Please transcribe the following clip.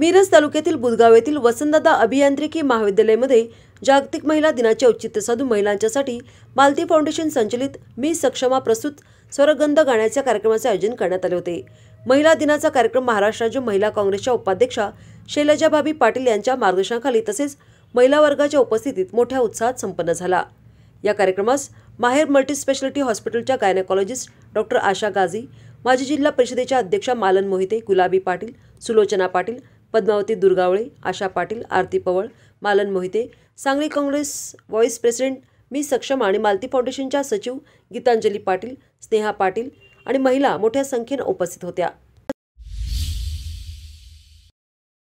मिरज तालुक्यातील बुदगाव येथील वसंतदादा अभियांत्रिकी महाविद्यालयामध्ये जागतिक महिला दिनाचे औचित्य साधून महिलांच्यासाठी मालती फाउंडेशन संचलित मी सक्षमा प्रस्तुत स्वरगंध गाण्याच्या कार्यक्रमाचे आयोजन करण्यात आले होते महिला दिनाचा कार्यक्रम महाराष्ट्र राज्य महिला काँग्रेसच्या उपाध्यक्षा शैलजाबाबी पाटील यांच्या मार्गदर्शनाखाली तसेच महिला वर्गाच्या उपस्थितीत मोठ्या उत्साहात संपन्न झाला या कार्यक्रमास माहेर मल्टीस्पेशालिटी हॉस्पिटलच्या गायनेकॉलॉजिस्ट डॉक्टर आशा गाझी माजी जिल्हा परिषदेच्या अध्यक्षा मालन मोहिते गुलाबी पाटील सुलोचना पाटील पद्मावती दुर्गावळे आशा पाटील आरती पवळ मालन मोहिते सांगली काँग्रेस व्हॉईस प्रेसिडेंट मी सक्षम आणि मालती फाउंडेशनच्या सचिव गीतांजली पाटील स्नेहा पाटील आणि महिला मोठ्या संख्येनं उपस्थित होत्या